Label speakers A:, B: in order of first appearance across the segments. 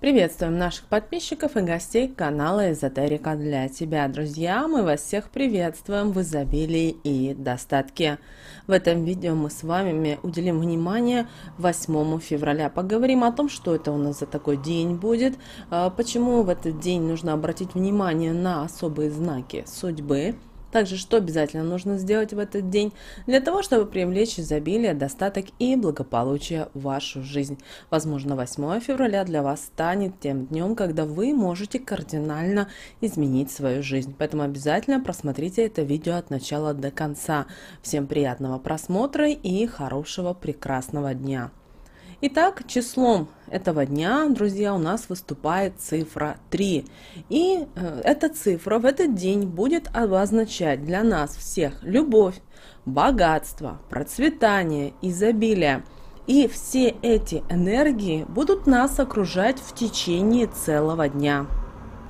A: Приветствуем наших подписчиков и гостей канала Эзотерика для тебя, друзья! Мы вас всех приветствуем в изобилии и достатке. В этом видео мы с вами уделим внимание 8 февраля. Поговорим о том, что это у нас за такой день будет, а почему в этот день нужно обратить внимание на особые знаки судьбы – также, что обязательно нужно сделать в этот день для того, чтобы привлечь изобилие, достаток и благополучие в вашу жизнь. Возможно, 8 февраля для вас станет тем днем, когда вы можете кардинально изменить свою жизнь. Поэтому обязательно просмотрите это видео от начала до конца. Всем приятного просмотра и хорошего прекрасного дня! Итак, числом этого дня, друзья, у нас выступает цифра 3. И э, эта цифра в этот день будет обозначать для нас всех любовь, богатство, процветание, изобилие. И все эти энергии будут нас окружать в течение целого дня.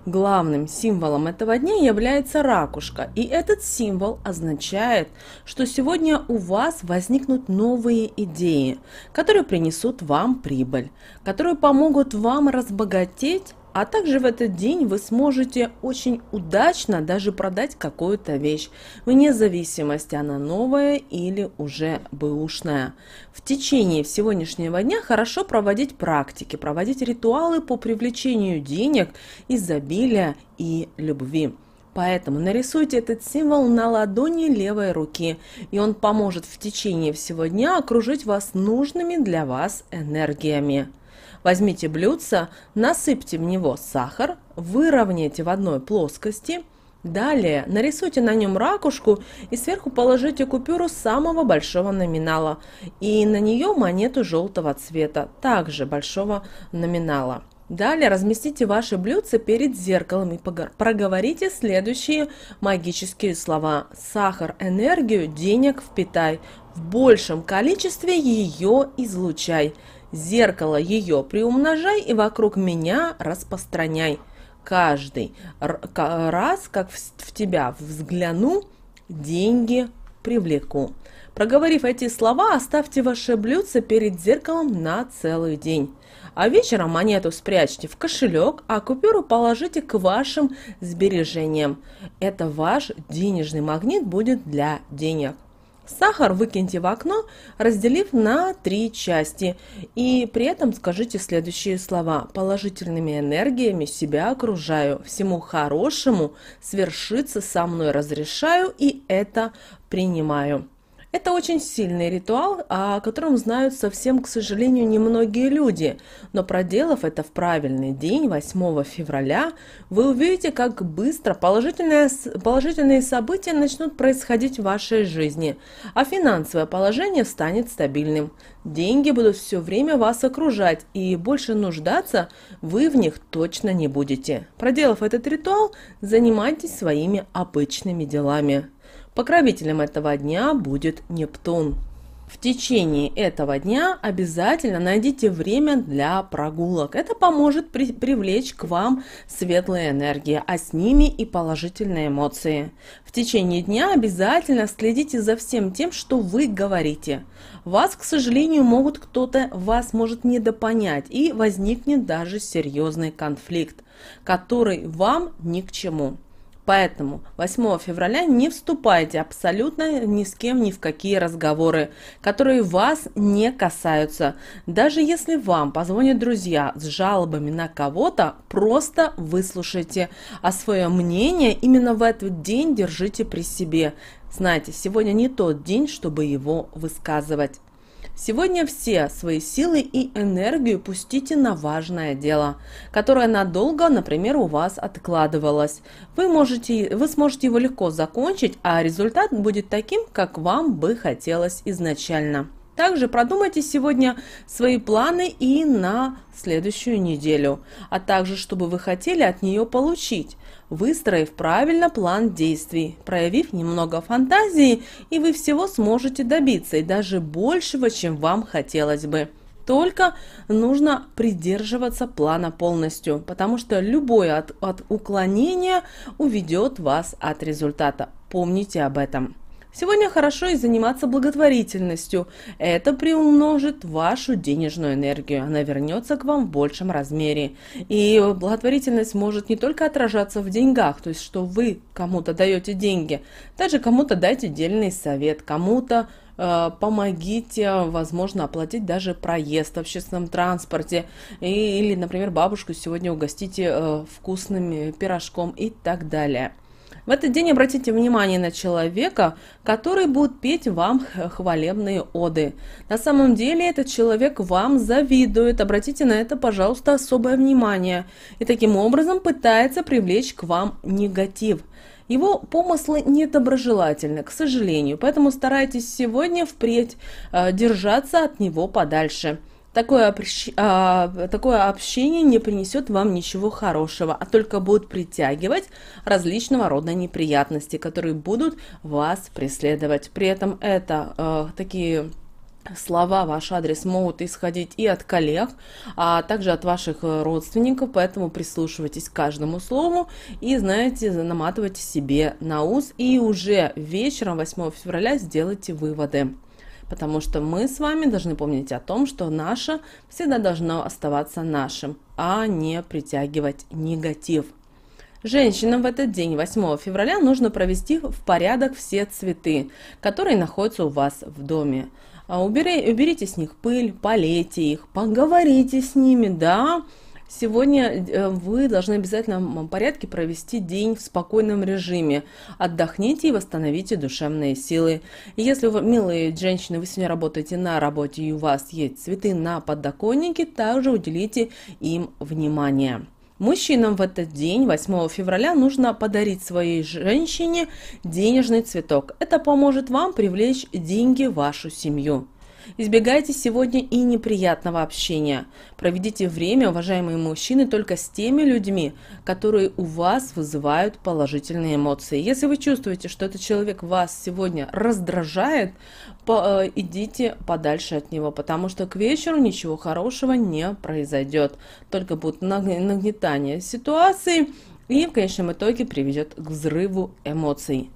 A: Главным символом этого дня является ракушка, и этот символ означает, что сегодня у вас возникнут новые идеи, которые принесут вам прибыль, которые помогут вам разбогатеть а также в этот день вы сможете очень удачно даже продать какую-то вещь, вне зависимости, она новая или уже бэушная. В течение сегодняшнего дня хорошо проводить практики, проводить ритуалы по привлечению денег, изобилия и любви. Поэтому нарисуйте этот символ на ладони левой руки, и он поможет в течение всего дня окружить вас нужными для вас энергиями. Возьмите блюдце, насыпьте в него сахар, выровняйте в одной плоскости. Далее нарисуйте на нем ракушку и сверху положите купюру самого большого номинала и на нее монету желтого цвета, также большого номинала. Далее разместите ваши блюдце перед зеркалом и проговорите следующие магические слова. Сахар, энергию, денег впитай. В большем количестве ее излучай. Зеркало ее приумножай и вокруг меня распространяй. Каждый раз, как в, тебя взгляну, деньги привлеку. Проговорив эти слова, оставьте ваше блюдце перед зеркалом на целый день. А вечером монету спрячьте в кошелек, а купюру положите к вашим сбережениям. Это ваш денежный магнит будет для денег. Сахар выкиньте в окно, разделив на три части, и при этом скажите следующие слова. Положительными энергиями себя окружаю, всему хорошему свершиться со мной разрешаю и это принимаю. Это очень сильный ритуал, о котором знают совсем, к сожалению, немногие люди. Но проделав это в правильный день, 8 февраля, вы увидите, как быстро положительные, положительные события начнут происходить в вашей жизни, а финансовое положение станет стабильным. Деньги будут все время вас окружать, и больше нуждаться вы в них точно не будете. Проделав этот ритуал, занимайтесь своими обычными делами. Покровителем этого дня будет Нептун. В течение этого дня обязательно найдите время для прогулок. Это поможет при привлечь к вам светлые энергии, а с ними и положительные эмоции. В течение дня обязательно следите за всем тем, что вы говорите. Вас, к сожалению, могут кто-то вас может недопонять и возникнет даже серьезный конфликт, который вам ни к чему. Поэтому 8 февраля не вступайте абсолютно ни с кем ни в какие разговоры, которые вас не касаются. Даже если вам позвонят друзья с жалобами на кого-то, просто выслушайте. А свое мнение именно в этот день держите при себе. Знаете, сегодня не тот день, чтобы его высказывать. Сегодня все свои силы и энергию пустите на важное дело, которое надолго, например, у вас откладывалось. Вы, можете, вы сможете его легко закончить, а результат будет таким, как вам бы хотелось изначально. Также продумайте сегодня свои планы и на следующую неделю, а также, чтобы вы хотели от нее получить выстроив правильно план действий, проявив немного фантазии, и вы всего сможете добиться, и даже большего, чем вам хотелось бы. Только нужно придерживаться плана полностью, потому что любое от, от уклонения уведет вас от результата. Помните об этом. Сегодня хорошо и заниматься благотворительностью. Это приумножит вашу денежную энергию. Она вернется к вам в большем размере. И благотворительность может не только отражаться в деньгах, то есть что вы кому-то даете деньги, также кому-то дайте дельный совет, кому-то э, помогите, возможно, оплатить даже проезд в общественном транспорте. или, например, бабушку сегодня угостите э, вкусным пирожком и так далее. В этот день обратите внимание на человека, который будет петь вам хвалебные оды. На самом деле этот человек вам завидует, обратите на это, пожалуйста, особое внимание. И таким образом пытается привлечь к вам негатив. Его помыслы недоброжелательны, к сожалению, поэтому старайтесь сегодня впредь э, держаться от него подальше. Такое, общ... а, такое общение не принесет вам ничего хорошего, а только будет притягивать различного рода неприятности, которые будут вас преследовать. При этом это а, такие слова ваш адрес могут исходить и от коллег, а также от ваших э, родственников, поэтому прислушивайтесь к каждому слову и, знаете, наматывайте себе на ус и уже вечером 8 февраля сделайте выводы потому что мы с вами должны помнить о том, что наше всегда должно оставаться нашим, а не притягивать негатив. Женщинам в этот день, 8 февраля, нужно провести в порядок все цветы, которые находятся у вас в доме. А, убери, уберите с них пыль, полейте их, поговорите с ними, да, Сегодня э, вы должны обязательно в порядке провести день в спокойном режиме. Отдохните и восстановите душевные силы. И если вы, милые женщины, вы сегодня работаете на работе и у вас есть цветы на подоконнике, также уделите им внимание. Мужчинам в этот день, 8 февраля, нужно подарить своей женщине денежный цветок. Это поможет вам привлечь деньги в вашу семью. Избегайте сегодня и неприятного общения. Проведите время, уважаемые мужчины, только с теми людьми, которые у вас вызывают положительные эмоции. Если вы чувствуете, что этот человек вас сегодня раздражает, по, э, идите подальше от него, потому что к вечеру ничего хорошего не произойдет. Только будет нагнетание ситуации и в конечном итоге приведет к взрыву эмоций.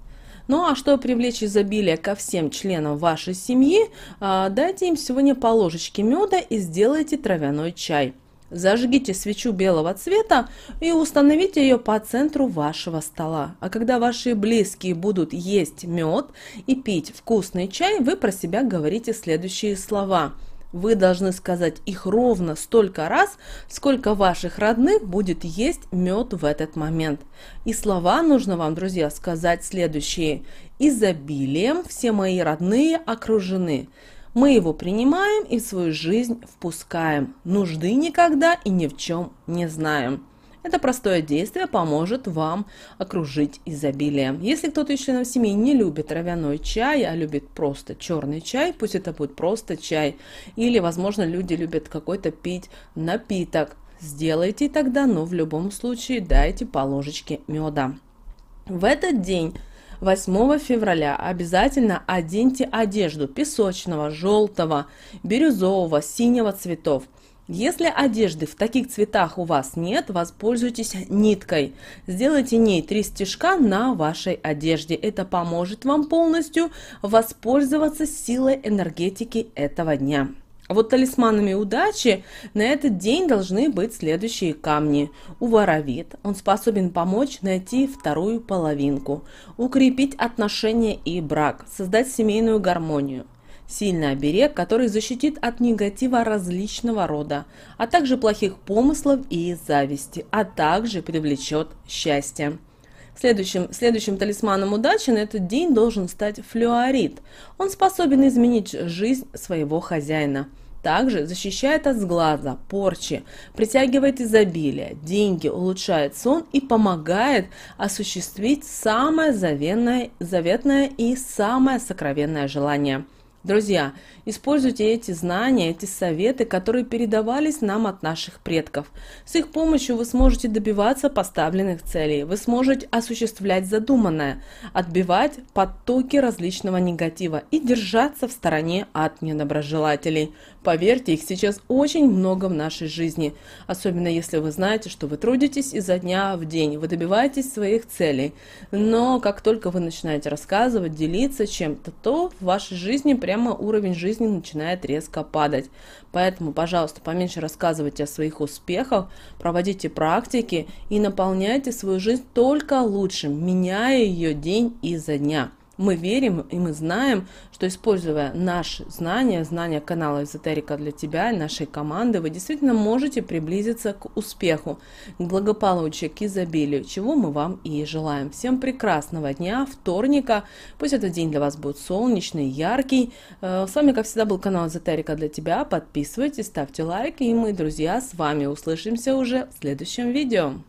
A: Ну а чтобы привлечь изобилие ко всем членам вашей семьи, а, дайте им сегодня по ложечке меда и сделайте травяной чай. Зажгите свечу белого цвета и установите ее по центру вашего стола. А когда ваши близкие будут есть мед и пить вкусный чай, вы про себя говорите следующие слова – вы должны сказать их ровно столько раз, сколько ваших родных будет есть мед в этот момент. И слова нужно вам, друзья, сказать следующие. «Изобилием все мои родные окружены». Мы его принимаем и в свою жизнь впускаем. Нужды никогда и ни в чем не знаем. Это простое действие поможет вам окружить изобилие. Если кто-то из членов семьи не любит травяной чай, а любит просто черный чай, пусть это будет просто чай, или, возможно, люди любят какой-то пить напиток, сделайте тогда, но в любом случае дайте по ложечке меда. В этот день 8 февраля обязательно оденьте одежду песочного, желтого, бирюзового, синего цветов – если одежды в таких цветах у вас нет, воспользуйтесь ниткой. Сделайте ней три стежка на вашей одежде. Это поможет вам полностью воспользоваться силой энергетики этого дня. Вот талисманами удачи на этот день должны быть следующие камни. У воровит он способен помочь найти вторую половинку, укрепить отношения и брак, создать семейную гармонию. Сильный оберег, который защитит от негатива различного рода, а также плохих помыслов и зависти, а также привлечет счастье. Следующим, следующим талисманом удачи на этот день должен стать флюорит. Он способен изменить жизнь своего хозяина. Также защищает от сглаза, порчи, притягивает изобилие, деньги, улучшает сон и помогает осуществить самое заветное, заветное и самое сокровенное желание – Друзья, Используйте эти знания, эти советы, которые передавались нам от наших предков. С их помощью вы сможете добиваться поставленных целей, вы сможете осуществлять задуманное, отбивать потоки различного негатива и держаться в стороне от недоброжелателей. Поверьте, их сейчас очень много в нашей жизни, особенно если вы знаете, что вы трудитесь изо дня в день, вы добиваетесь своих целей. Но как только вы начинаете рассказывать, делиться чем-то, то в вашей жизни прямо уровень жизни жизни начинает резко падать. Поэтому, пожалуйста, поменьше рассказывайте о своих успехах, проводите практики и наполняйте свою жизнь только лучше, меняя ее день изо дня мы верим и мы знаем, что используя наши знания, знания канала Эзотерика для тебя и нашей команды, вы действительно можете приблизиться к успеху, к благополучию, к изобилию, чего мы вам и желаем. Всем прекрасного дня, вторника. Пусть этот день для вас будет солнечный, яркий. Э, с вами, как всегда, был канал Эзотерика для тебя. Подписывайтесь, ставьте лайки, и мы, друзья, с вами услышимся уже в следующем видео.